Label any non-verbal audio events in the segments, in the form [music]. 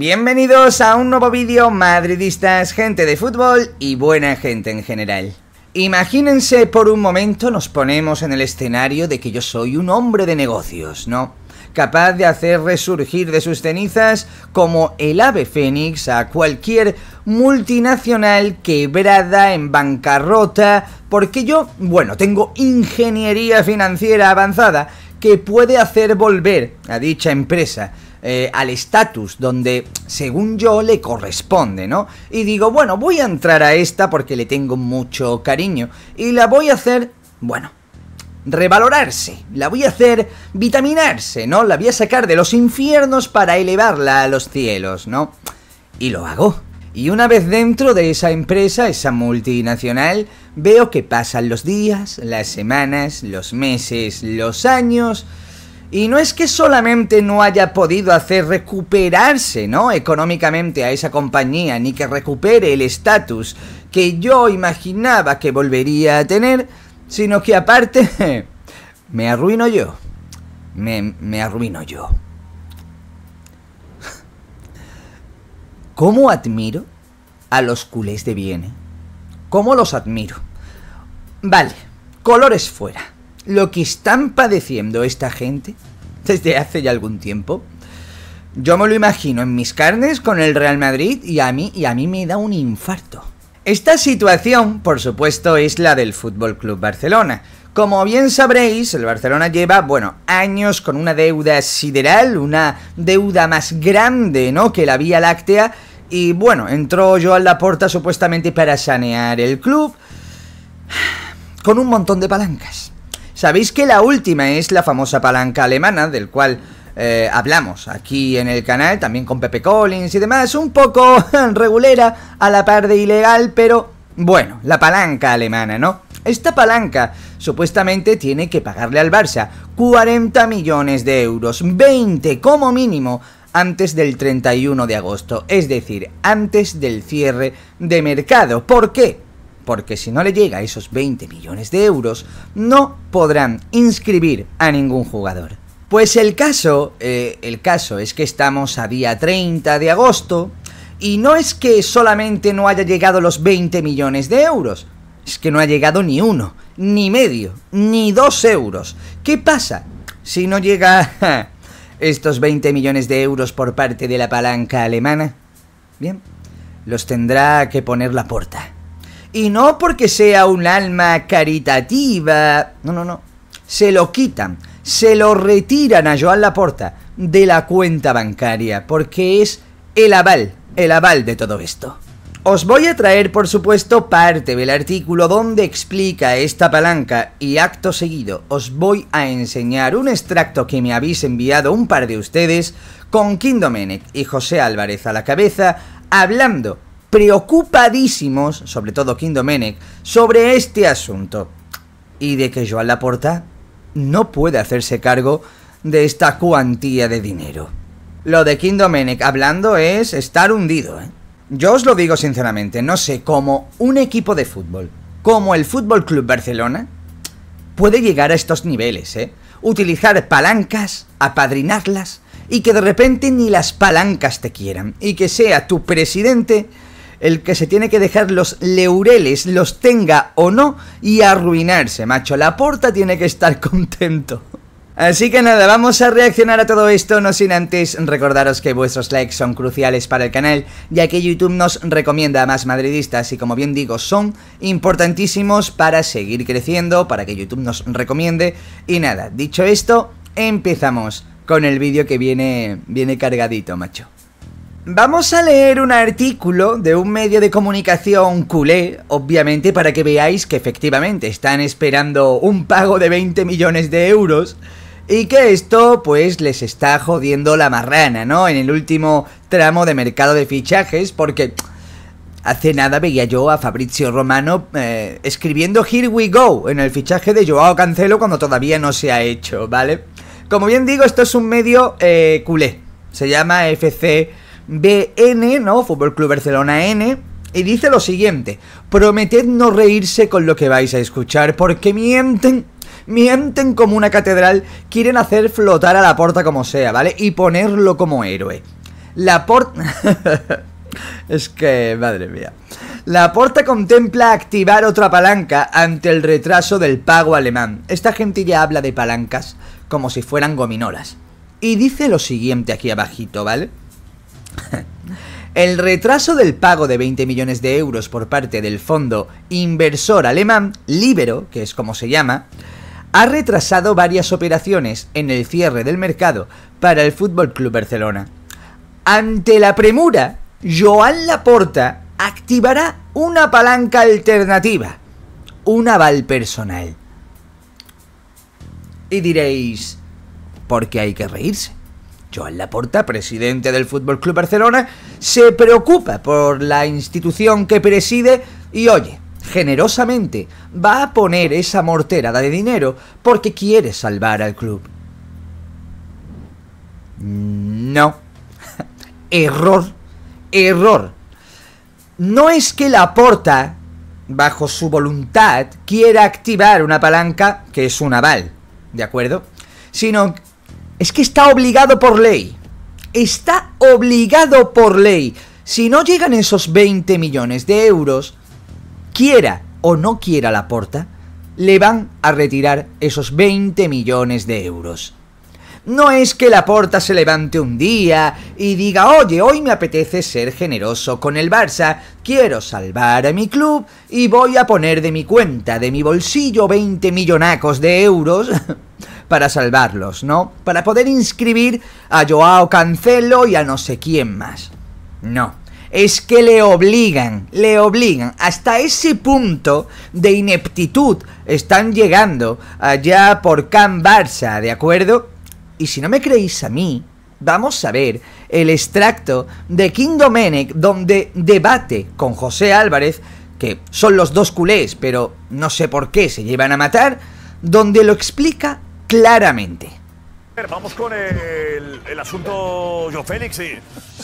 Bienvenidos a un nuevo vídeo madridistas, gente de fútbol y buena gente en general. Imagínense por un momento nos ponemos en el escenario de que yo soy un hombre de negocios, ¿no? Capaz de hacer resurgir de sus cenizas como el ave fénix a cualquier multinacional quebrada en bancarrota, porque yo, bueno, tengo ingeniería financiera avanzada que puede hacer volver a dicha empresa eh, al estatus donde según yo le corresponde, ¿no? Y digo, bueno, voy a entrar a esta porque le tengo mucho cariño y la voy a hacer, bueno, revalorarse, la voy a hacer vitaminarse, ¿no? La voy a sacar de los infiernos para elevarla a los cielos, ¿no? Y lo hago. Y una vez dentro de esa empresa, esa multinacional, veo que pasan los días, las semanas, los meses, los años, y no es que solamente no haya podido hacer recuperarse, ¿no? Económicamente a esa compañía, ni que recupere el estatus que yo imaginaba que volvería a tener, sino que aparte [laughs] me arruino yo. Me, arruino yo. ¿Cómo admiro a los culés de Viena? ¿Cómo los admiro? Vale, colores fuera lo que están padeciendo esta gente desde hace ya algún tiempo. Yo me lo imagino en mis carnes con el Real Madrid y a mí y a mí me da un infarto. Esta situación, por supuesto, es la del Fútbol Club Barcelona. Como bien sabréis, el Barcelona lleva, bueno, años con una deuda sideral, una deuda más grande, ¿no?, que la Vía Láctea y bueno, entró yo a la puerta supuestamente para sanear el club con un montón de palancas. Sabéis que la última es la famosa palanca alemana, del cual eh, hablamos aquí en el canal, también con Pepe Collins y demás, un poco [laughs] regulera, a la par de ilegal, pero bueno, la palanca alemana, ¿no? Esta palanca supuestamente tiene que pagarle al Barça 40 millones de euros, 20 como mínimo, antes del 31 de agosto, es decir, antes del cierre de mercado. ¿Por qué? porque si no le llega esos 20 millones de euros, no podrán inscribir a ningún jugador. Pues el caso, eh, el caso es que estamos a día 30 de agosto y no es que solamente no haya llegado los 20 millones de euros, es que no ha llegado ni uno, ni medio, ni dos euros. ¿Qué pasa si no llega estos 20 millones de euros por parte de la palanca alemana? Bien, los tendrá que poner la puerta. Y no porque sea un alma caritativa. No, no, no. Se lo quitan. Se lo retiran a Joan Laporta de la cuenta bancaria. Porque es el aval. El aval de todo esto. Os voy a traer, por supuesto, parte del artículo donde explica esta palanca y acto seguido os voy a enseñar un extracto que me habéis enviado un par de ustedes con Kim Domenech y José Álvarez a la cabeza hablando preocupadísimos, sobre todo Kim sobre este asunto y de que Joan Laporta no puede hacerse cargo de esta cuantía de dinero. Lo de Kim hablando es estar hundido. ¿eh? Yo os lo digo sinceramente, no sé cómo un equipo de fútbol, como el Fútbol Club Barcelona, puede llegar a estos niveles, ¿eh? Utilizar palancas, apadrinarlas y que de repente ni las palancas te quieran y que sea tu presidente el que se tiene que dejar los leureles, los tenga o no, y arruinarse, macho. La porta tiene que estar [laughs] contento. Así que nada, vamos a reaccionar a todo esto, no sin antes recordaros que vuestros likes son cruciales para el canal, ya que YouTube nos recomienda a más madridistas y como bien digo, son importantísimos para seguir creciendo, para que YouTube nos recomiende. Y nada, dicho esto, empezamos con el vídeo que viene, viene cargadito, macho. Vamos a leer un artículo de un medio de comunicación culé, obviamente para que veáis que efectivamente están esperando un pago de 20 millones de euros y que esto pues les está jodiendo la marrana, ¿no? En el último tramo de mercado de fichajes porque hace nada veía yo a Fabrizio Romano eh, escribiendo Here We Go en el fichaje de Joao Cancelo cuando todavía no se ha hecho, ¿vale? Como bien digo, esto es un medio eh, culé, se llama FC BN, ¿no? Fútbol Club Barcelona N. Y dice lo siguiente, prometed no reírse con lo que vais a escuchar, porque mienten, mienten como una catedral, quieren hacer flotar a la porta como sea, ¿vale? Y ponerlo como héroe. La porta... [laughs] es que, madre mía. La porta contempla activar otra palanca ante el retraso del pago alemán. Esta gente ya habla de palancas como si fueran gominolas. Y dice lo siguiente aquí abajito, ¿vale? El retraso del pago de 20 millones de euros por parte del fondo inversor alemán, Libero, que es como se llama, ha retrasado varias operaciones en el cierre del mercado para el Fútbol Club Barcelona. Ante la premura, Joan Laporta activará una palanca alternativa, un aval personal. Y diréis, ¿por qué hay que reírse? Joan Laporta, presidente del Fútbol Club Barcelona, se preocupa por la institución que preside y oye, generosamente va a poner esa mortera de dinero porque quiere salvar al club. No. [laughs] Error. Error. No es que Laporta, bajo su voluntad, quiera activar una palanca que es un aval, ¿de acuerdo? Sino es que está obligado por ley. Está obligado por ley. Si no llegan esos 20 millones de euros, quiera o no quiera la porta, le van a retirar esos 20 millones de euros. No es que la porta se levante un día y diga, oye, hoy me apetece ser generoso con el Barça, quiero salvar a mi club y voy a poner de mi cuenta, de mi bolsillo, 20 millonacos de euros [laughs] para salvarlos, ¿no? Para poder inscribir a Joao Cancelo y a no sé quién más. No, es que le obligan, le obligan. Hasta ese punto de ineptitud están llegando allá por Can Barça, ¿de acuerdo? Y si no me creéis a mí, vamos a ver el extracto de King Domenech donde debate con José Álvarez, que son los dos culés, pero no sé por qué se llevan a matar, donde lo explica claramente. Vamos con el, asunto yo Félix. Y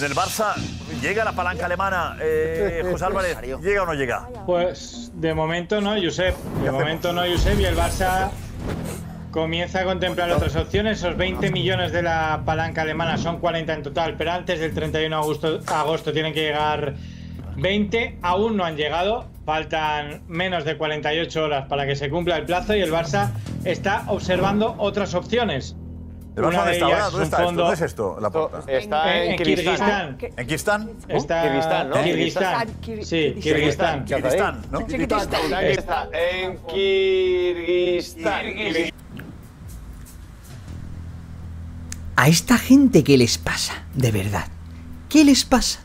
del Barça llega la palanca alemana. Eh, José Álvarez, ¿llega o no llega? Pues de momento no, Josep. De momento no, Josep. Y el Barça comienza a contemplar otras opciones. Esos 20 millones de la palanca alemana son 40 en total, pero antes del 31 de agosto tienen que llegar 20 aún no han llegado, faltan menos de 48 horas para que se cumpla el plazo y el Barça está observando otras opciones. ¿El Barça está ahora? ¿Dónde está es esto? La puerta? Está en, Kirguistán. ¿En Kirguistán? Está... Kirguistán, Kirguistán. Sí, Kirguistán. Kirguistán, ¿no? Kirguistán. En Kirguistán. A esta gente, ¿qué les pasa? De verdad. ¿Qué les pasa?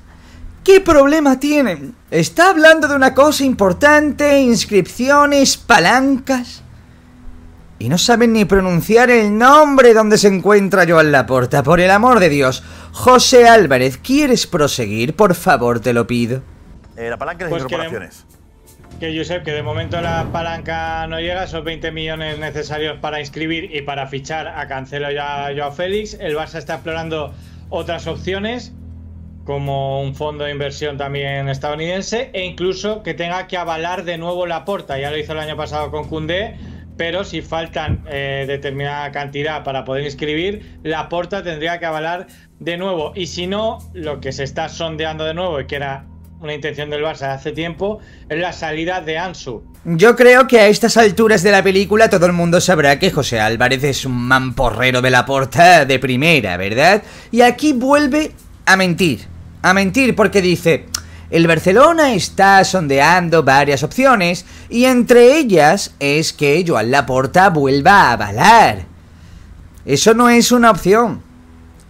¿Qué problema tienen? Está hablando de una cosa importante, inscripciones, palancas. Y no saben ni pronunciar el nombre donde se encuentra Joan Laporta, por el amor de Dios. José Álvarez, ¿quieres proseguir? Por favor, te lo pido. Eh, la palanca pues de las Que, yo sé que de momento la palanca no llega, ...son 20 millones necesarios para inscribir y para fichar a Cancelo y a Félix. El Barça está explorando otras opciones como un fondo de inversión también estadounidense e incluso que tenga que avalar de nuevo la porta. Ya lo hizo el año pasado con Cundé, pero si faltan eh, determinada cantidad para poder inscribir, la porta tendría que avalar de nuevo. Y si no, lo que se está sondeando de nuevo y que era una intención del Barça de hace tiempo es la salida de Ansu. Yo creo que a estas alturas de la película todo el mundo sabrá que José Álvarez es un mamporrero de la porta de primera, ¿verdad? Y aquí vuelve a mentir a mentir porque dice, el Barcelona está sondeando varias opciones y entre ellas es que Joan Laporta vuelva a avalar. Eso no es una opción.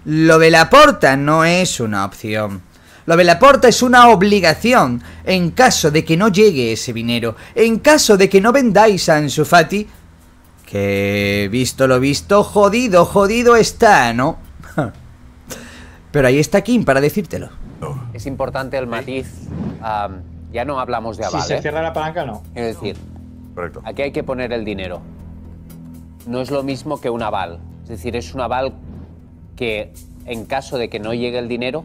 Lo de Laporta no es una opción. Lo de Laporta es una obligación en caso de que no llegue ese dinero, en caso de que no vendáis a Ansu Fati, que visto lo visto, jodido, jodido está, ¿no? Pero ahí está Kim para decírtelo. Es importante el matiz. ya no hablamos de aval. Si se ¿eh? cierra la palanca, no. Es decir, aquí hay que poner el dinero. No es lo mismo que un aval. Es decir, es un aval que en caso de que no llegue el dinero,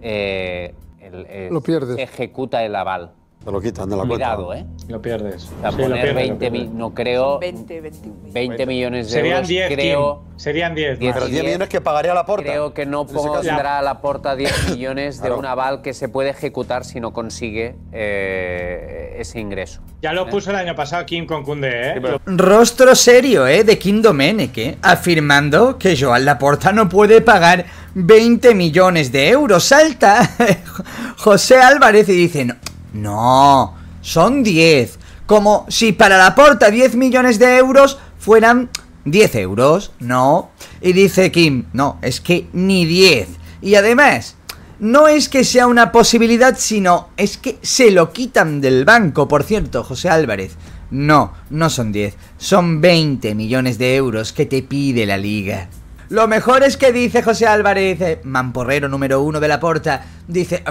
eh, eh, ejecuta el aval. Te lo quitan de la Cuidado, ¿eh? Lo pierdes. O poner lo pierdes, 20 no creo. 20, 21, 20 millones de Serían 10, creo, Serían 10. 10 pero 10, millones que pagaría la porta. Creo que no pondrá a la porta 10 [coughs] millones de un aval que se puede ejecutar si no consigue eh, ese ingreso. Ya lo ¿Eh? puso el año pasado Kim con Kunde, ¿eh? Rostro serio, ¿eh? De Kim Domenech, ¿eh? Afirmando que Joan Laporta no puede pagar 20 millones de euros. Salta [laughs] José Álvarez y dicen. No, son 10. Como si para la porta 10 millones de euros fueran 10 euros. No. Y dice Kim, no, es que ni 10. Y además, no es que sea una posibilidad, sino es que se lo quitan del banco. Por cierto, José Álvarez, no, no son 10, son 20 millones de euros que te pide la liga. Lo mejor es que dice José Álvarez, eh, mamporrero número uno de la porta, dice,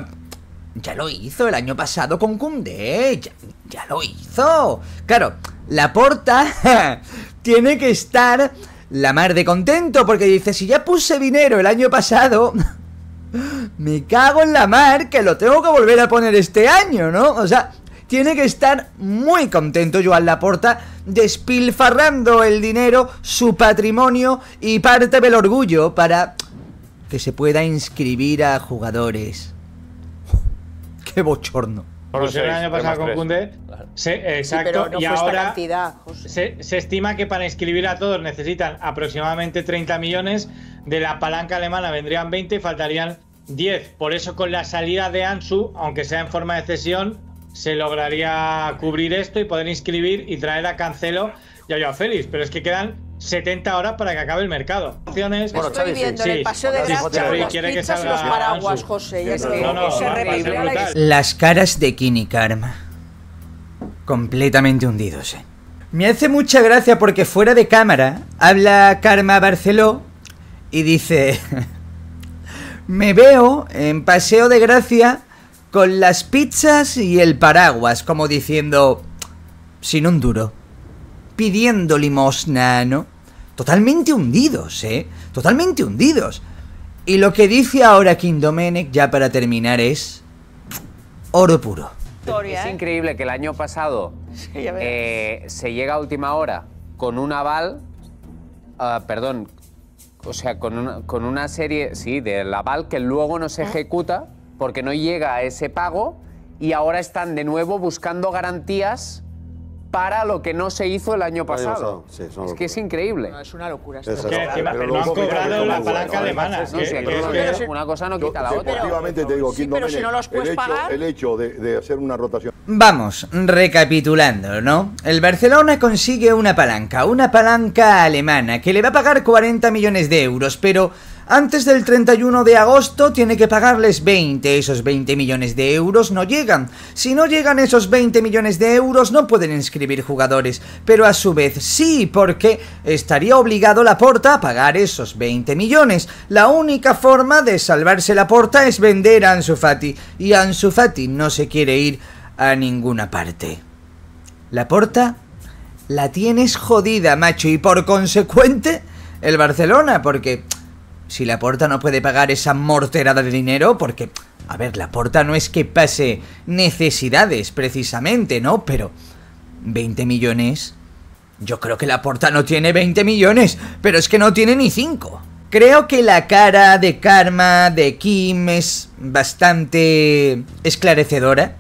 ya lo hizo el año pasado con Cunde, Ya, lo hizo. Claro, la porta [laughs] tiene que estar la mar de contento porque dice, si ya puse dinero el año pasado, [laughs] me cago en la mar que lo tengo que volver a poner este año, ¿no? O sea, tiene que estar muy contento Joan Laporta despilfarrando el dinero, su patrimonio y parte del orgullo para que se pueda inscribir a jugadores Qué este bochorno. Pues el año pasado con Se, exacto. y ahora se, estima que para inscribir a todos necesitan aproximadamente 30 millones. De la palanca alemana vendrían 20 y faltarían 10. Por eso con la salida de Ansu, aunque sea en forma de cesión, se lograría cubrir esto y poder inscribir y traer a Cancelo y a Félix. Pero es que quedan 70 horas para que acabe el mercado. Estoy viendo el paseo de gracia paraguas, José. Las caras de Kini Karma. Completamente hundidos. Eh. Me hace mucha gracia porque fuera de cámara habla Karma Barceló y dice... [laughs] Me veo en paseo de gracia con las pizzas y el paraguas, como diciendo... Sin un duro pidiendo limosna, ¿no? Totalmente hundidos, ¿eh? Totalmente hundidos. Y lo que dice ahora King Domenech, ya para terminar, es oro puro. Es ¿eh? increíble que el año pasado eh, se llega a última hora con un aval, ah, perdón, o sea, con una, con una serie, sí, del aval que luego no se ah. ejecuta porque no llega a ese pago y ahora están de nuevo buscando garantías para lo que no se hizo el año pasado. es, que es increíble. No, es una locura. Es ¿eh? que, no han cobrado la palanca alemana. una cosa no quita la otra. pero si no los puedes pagar... el hecho de hacer una rotación... Vamos, recapitulando, ¿no? El Barcelona consigue una palanca, una palanca alemana, que le va a pagar 40 millones de euros, pero antes del 31 de agosto tiene que pagarles 20. Esos 20 millones de euros no llegan. Si no llegan esos 20 millones de euros no pueden inscribir jugadores. Pero a su vez sí, porque estaría obligado la porta a pagar esos 20 millones. La única forma de salvarse la porta es vender a Ansu Fati. Y Ansu Fati no se quiere ir a ninguna parte. La porta la tienes jodida, macho. Y por consecuente el Barcelona, porque si la porta no puede pagar esa morterada de dinero, porque, a ver, la porta no es que pase necesidades precisamente, ¿no? Pero, ¿20 millones? Yo creo que la porta no tiene 20 millones, pero es que no tiene ni 5. Creo que la cara de Karma de Kim es bastante esclarecedora.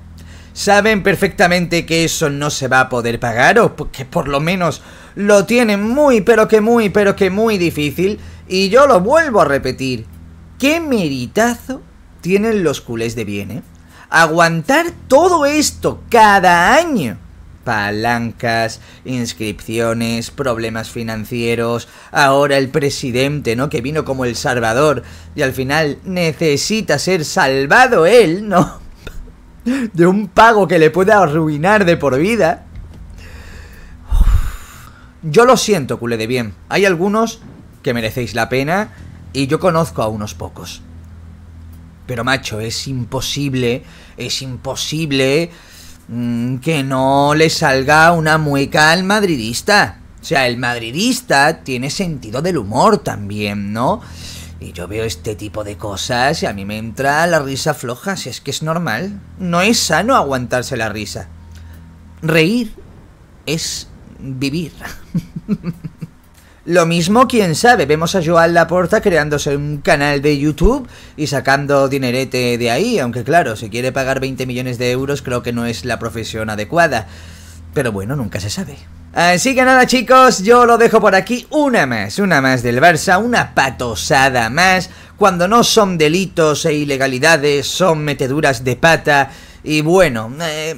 Saben perfectamente que eso no se va a poder pagar o que por lo menos lo tienen muy pero que muy pero que muy difícil y yo lo vuelvo a repetir. ¿Qué meritazo tienen los culés de bien, eh? Aguantar todo esto cada año. Palancas, inscripciones, problemas financieros, ahora el presidente, ¿no? Que vino como el salvador y al final necesita ser salvado él, ¿no? [laughs] de un pago que le pueda arruinar de por vida. Yo lo siento, culé de bien. Hay algunos que merecéis la pena y yo conozco a unos pocos. Pero macho, es imposible, es imposible mm, que no le salga una mueca al madridista. O sea, el madridista tiene sentido del humor también, ¿no? Y yo veo este tipo de cosas y a mí me entra la risa floja, si es que es normal. No es sano aguantarse la risa. Reír es vivir. [laughs] Lo mismo, quién sabe, vemos a Joan Laporta creándose un canal de YouTube y sacando dinerete de ahí, aunque claro, si quiere pagar 20 millones de euros creo que no es la profesión adecuada. Pero bueno, nunca se sabe. Así que nada chicos, yo lo dejo por aquí, una más, una más del Barça, una patosada más, cuando no son delitos e ilegalidades, son meteduras de pata y bueno, eh,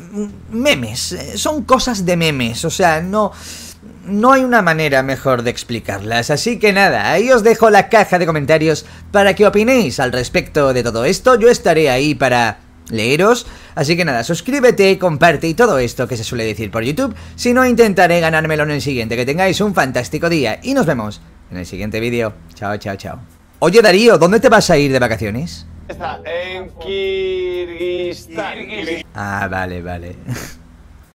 memes, eh, son cosas de memes, o sea, no no hay una manera mejor de explicarlas, así que nada, ahí os dejo la caja de comentarios para que opinéis al respecto de todo esto, yo estaré ahí para leeros, así que nada, suscríbete, comparte y todo esto que se suele decir por YouTube, si no intentaré ganármelo en el siguiente, que tengáis un fantástico día y nos vemos en el siguiente vídeo, chao chao chao. Oye Darío, ¿dónde te vas a ir de vacaciones? Está en Kirguistán. Ah, vale, vale. [laughs]